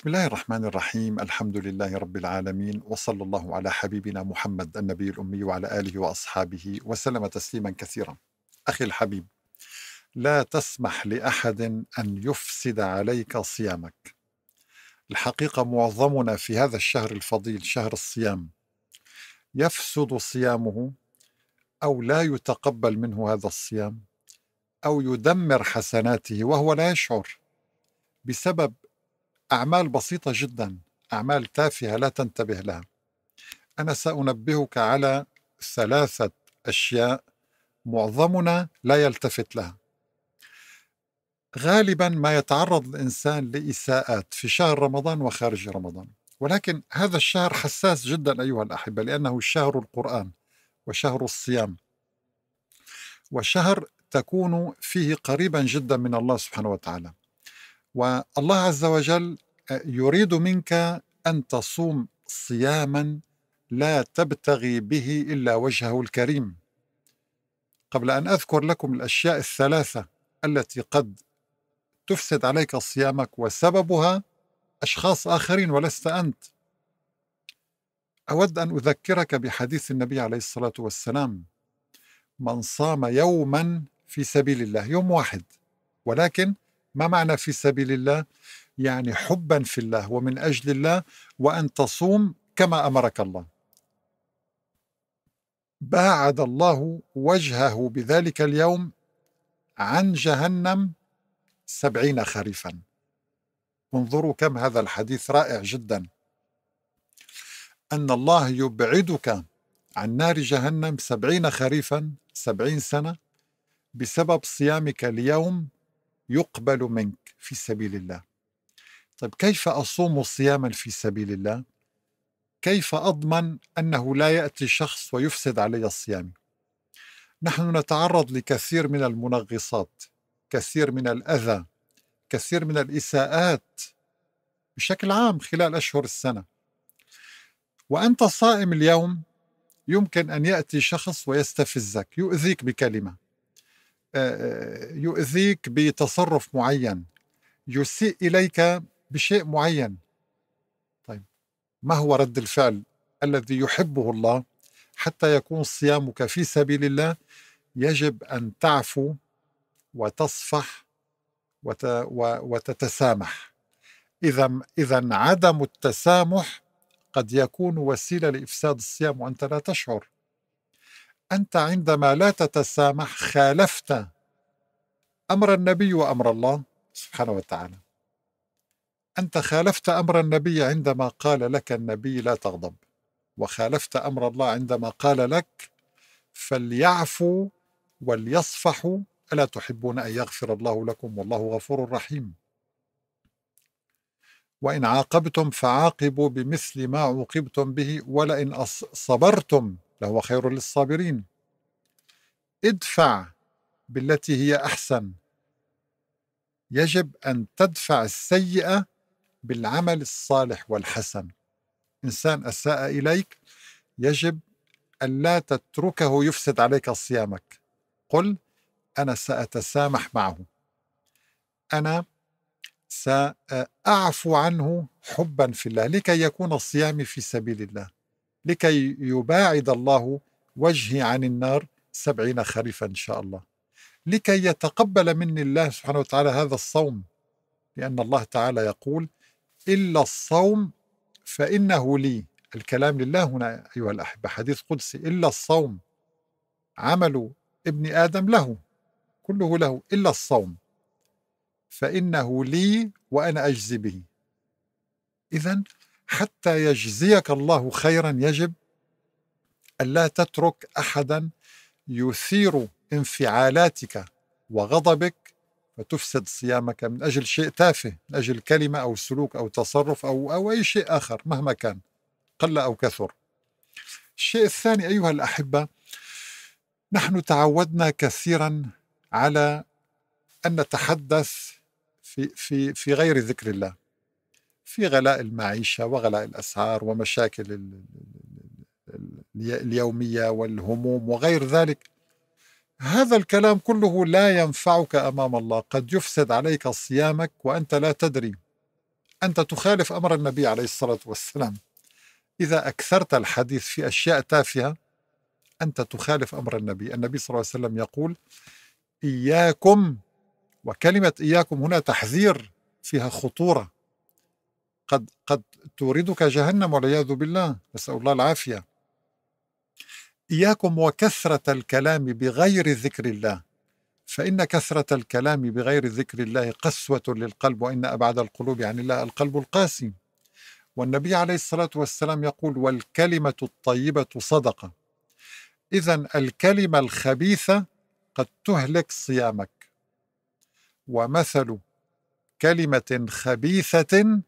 بسم الله الرحمن الرحيم الحمد لله رب العالمين وصلى الله على حبيبنا محمد النبي الأمي وعلى آله وأصحابه وسلم تسليما كثيرا أخي الحبيب لا تسمح لأحد أن يفسد عليك صيامك الحقيقة معظمنا في هذا الشهر الفضيل شهر الصيام يفسد صيامه أو لا يتقبل منه هذا الصيام أو يدمر حسناته وهو لا يشعر بسبب أعمال بسيطة جدا أعمال تافهة لا تنتبه لها أنا سأنبهك على ثلاثة أشياء معظمنا لا يلتفت لها غالبا ما يتعرض الإنسان لإساءات في شهر رمضان وخارج رمضان ولكن هذا الشهر حساس جدا أيها الأحبة لأنه شهر القرآن وشهر الصيام وشهر تكون فيه قريبا جدا من الله سبحانه وتعالى والله عز وجل آه، يريد منك ان تصوم صياما لا تبتغي به الا وجهه الكريم قبل ان اذكر لكم الاشياء الثلاثه التي قد تفسد عليك صيامك وسببها اشخاص اخرين ولست انت اود ان اذكرك بحديث النبي عليه الصلاه والسلام من صام يوما في سبيل الله يوم واحد ولكن ما معنى في سبيل الله؟ يعني حبا في الله ومن اجل الله وان تصوم كما امرك الله. باعد الله وجهه بذلك اليوم عن جهنم سبعين خريفا انظروا كم هذا الحديث رائع جدا أن الله يبعدك عن نار جهنم سبعين خريفا سبعين سنة بسبب صيامك اليوم يقبل منك في سبيل الله طيب كيف أصوم صياما في سبيل الله؟ كيف أضمن أنه لا يأتي شخص ويفسد علي صيامي؟ نحن نتعرض لكثير من المنغصات كثير من الأذى كثير من الإساءات بشكل عام خلال أشهر السنة وأنت صائم اليوم يمكن أن يأتي شخص ويستفزك يؤذيك بكلمة آه، آه، يؤذيك بتصرف معين يسيء إليك بشيء معين طيب ما هو رد الفعل الذي يحبه الله حتى يكون صيامك في سبيل الله يجب أن تعفو وتصفح وت... وتتسامح إذا إذا عدم التسامح قد يكون وسيلة لإفساد الصيام وأنت لا تشعر انت عندما لا تتسامح خالفت امر النبي وامر الله سبحانه وتعالى انت خالفت امر النبي عندما قال لك النبي لا تغضب وخالفت امر الله عندما قال لك فليعفوا وليصفحوا الا تحبون ان يغفر الله لكم والله غفور رحيم وان عاقبتم فعاقبوا بمثل ما عوقبتم به ولئن صبرتم لهو خير للصابرين ادفع بالتي هي احسن يجب ان تدفع السيئه بالعمل الصالح والحسن انسان اساء اليك يجب الا تتركه يفسد عليك صيامك قل انا ساتسامح معه انا ساعفو عنه حبا في الله لكي يكون صيامي في سبيل الله لكي يباعد الله وجهي عن النار سبعين خريفا إن شاء الله لكي يتقبل مني الله سبحانه وتعالى هذا الصوم لأن الله تعالى يقول إلا الصوم فإنه لي الكلام لله هنا أيها الأحبة حديث قدسي إلا الصوم عمل ابن آدم له كله له إلا الصوم فإنه لي وأنا أجزي به إذا حتى يجزيك الله خيرا يجب ألا تترك أحدا يثير انفعالاتك وغضبك فتفسد صيامك من أجل شيء تافه من أجل كلمة أو سلوك أو تصرف أو, أو أي شيء آخر مهما كان قل أو كثر الشيء الثاني أيها الأحبة نحن تعودنا كثيرا على أن نتحدث في, في, في غير ذكر الله في غلاء المعيشه وغلاء الاسعار ومشاكل اليوميه والهموم وغير ذلك هذا الكلام كله لا ينفعك امام الله قد يفسد عليك صيامك وانت لا تدري انت تخالف امر النبي عليه الصلاه والسلام اذا اكثرت الحديث في اشياء تافهه انت تخالف امر النبي النبي صلى الله عليه وسلم يقول اياكم وكلمه اياكم هنا تحذير فيها خطوره قد قد توردك جهنم والعياذ بالله نسأل الله العافية إياكم وكثرة الكلام بغير ذكر الله فإن كثرة الكلام بغير ذكر الله قسوة للقلب وإن أبعد القلوب عن الله القلب القاسي والنبي عليه الصلاة والسلام يقول والكلمة الطيبة صدقة إذا الكلمة الخبيثة قد تهلك صيامك ومثل كلمة خبيثة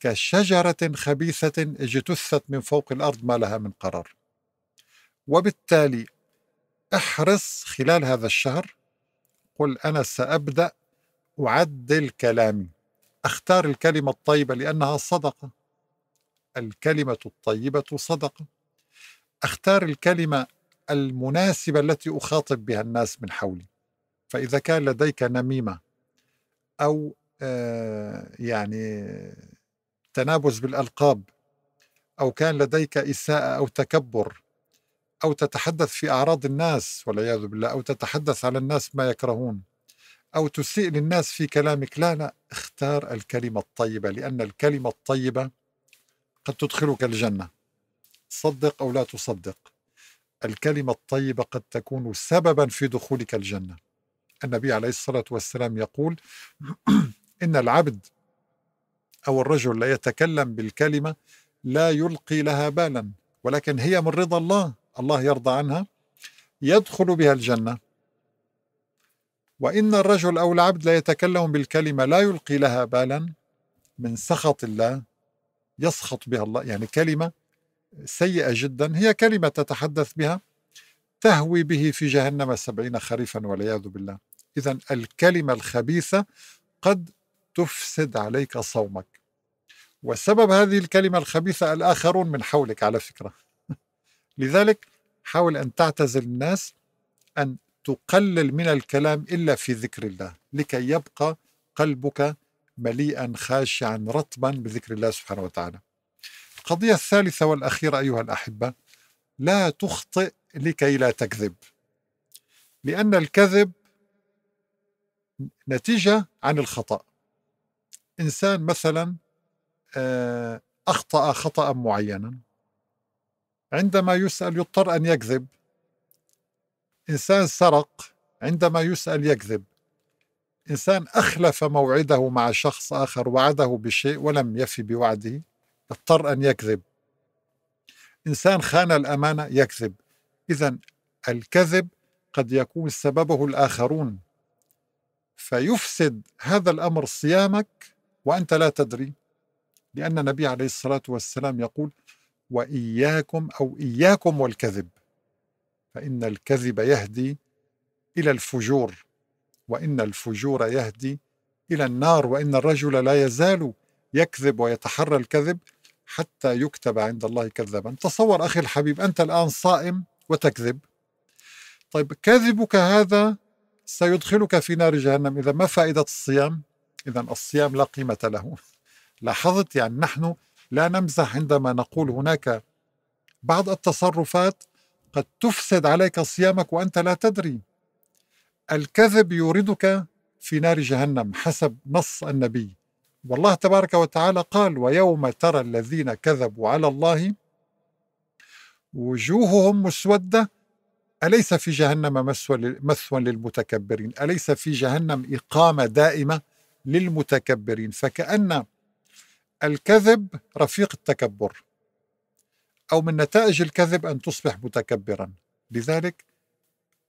كشجرة خبيثة اجتثت من فوق الأرض ما لها من قرار وبالتالي احرص خلال هذا الشهر قل أنا سأبدأ أعدل كلامي أختار الكلمة الطيبة لأنها صدقة الكلمة الطيبة صدقة أختار الكلمة المناسبة التي أخاطب بها الناس من حولي فإذا كان لديك نميمة أو آه، يعني تنابز بالألقاب أو كان لديك إساءة أو تكبر أو تتحدث في أعراض الناس والعياذ بالله أو تتحدث على الناس ما يكرهون أو تسيء للناس في كلامك لا لا اختار الكلمة الطيبة لأن الكلمة الطيبة قد تدخلك الجنة صدق أو لا تصدق الكلمة الطيبة قد تكون سببا في دخولك الجنة النبي عليه الصلاة والسلام يقول إن العبد أو الرجل لا يتكلم بالكلمة لا يلقي لها بالا ولكن هي من رضا الله الله يرضى عنها يدخل بها الجنة وإن الرجل أو العبد لا يتكلم بالكلمة لا يلقي لها بالا من سخط الله يسخط بها الله يعني كلمة سيئة جدا هي كلمة تتحدث بها تهوي به في جهنم سبعين خريفا والعياذ بالله إذا الكلمة الخبيثة قد تفسد عليك صومك وسبب هذه الكلمة الخبيثة الآخرون من حولك على فكرة لذلك حاول أن تعتزل الناس أن تقلل من الكلام إلا في ذكر الله لكي يبقى قلبك مليئا خاشعا رطبا بذكر الله سبحانه وتعالى القضية الثالثة والأخيرة أيها الأحبة لا تخطئ لكي لا تكذب لأن الكذب نتيجة عن الخطأ انسان مثلا آه، اخطا خطا معينا عندما يسال يضطر ان يكذب انسان سرق عندما يسال يكذب انسان اخلف موعده مع شخص اخر وعده بشيء ولم يفي بوعده اضطر ان يكذب انسان خان الامانه يكذب اذا الكذب قد يكون سببه الاخرون فيفسد هذا الامر صيامك وأنت لا تدري لأن النبي عليه الصلاة والسلام يقول وإياكم أو إياكم والكذب فإن الكذب يهدي إلى الفجور وإن الفجور يهدي إلى النار وإن الرجل لا يزال يكذب ويتحرى الكذب حتى يكتب عند الله كذابا تصور أخي الحبيب أنت الآن صائم وتكذب طيب كذبك هذا سيدخلك في نار جهنم إذا ما فائدة الصيام إذا الصيام لا قيمة له لاحظت يعني نحن لا نمزح عندما نقول هناك بعض التصرفات قد تفسد عليك صيامك وأنت لا تدري الكذب يوردك في نار جهنم حسب نص النبي والله تبارك وتعالى قال ويوم ترى الذين كذبوا على الله وجوههم مسوده أليس في جهنم مثوى للمتكبرين أليس في جهنم إقامة دائمة للمتكبرين فكأن الكذب رفيق التكبر أو من نتائج الكذب أن تصبح متكبرا لذلك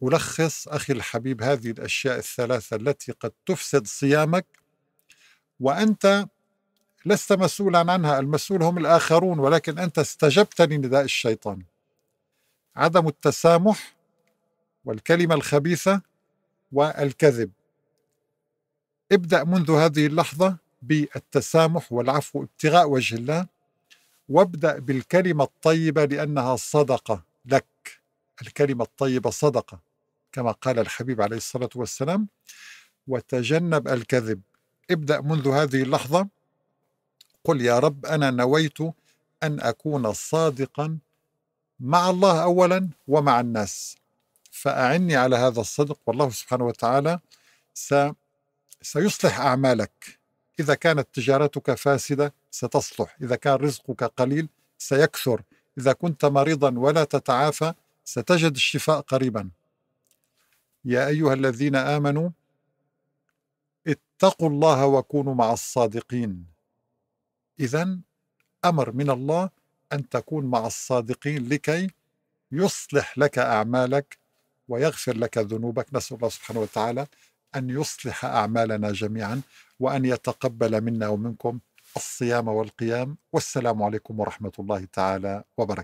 ألخص أخي الحبيب هذه الأشياء الثلاثة التي قد تفسد صيامك وأنت لست مسؤولا عنها المسؤول هم الآخرون ولكن أنت استجبت لنداء الشيطان عدم التسامح والكلمة الخبيثة والكذب ابدأ منذ هذه اللحظة بالتسامح والعفو ابتغاء وجه الله وابدأ بالكلمة الطيبة لأنها صدقة لك الكلمة الطيبة صدقة كما قال الحبيب عليه الصلاة والسلام وتجنب الكذب ابدأ منذ هذه اللحظة قل يا رب أنا نويت أن أكون صادقا مع الله أولا ومع الناس فأعني على هذا الصدق والله سبحانه وتعالى سأ سيصلح أعمالك إذا كانت تجارتك فاسدة ستصلح إذا كان رزقك قليل سيكثر إذا كنت مريضا ولا تتعافى ستجد الشفاء قريبا يا أيها الذين آمنوا اتقوا الله وكونوا مع الصادقين إذا أمر من الله أن تكون مع الصادقين لكي يصلح لك أعمالك ويغفر لك ذنوبك نسأل الله سبحانه وتعالى أن يصلح أعمالنا جميعا وأن يتقبل منا ومنكم الصيام والقيام والسلام عليكم ورحمة الله تعالى وبركاته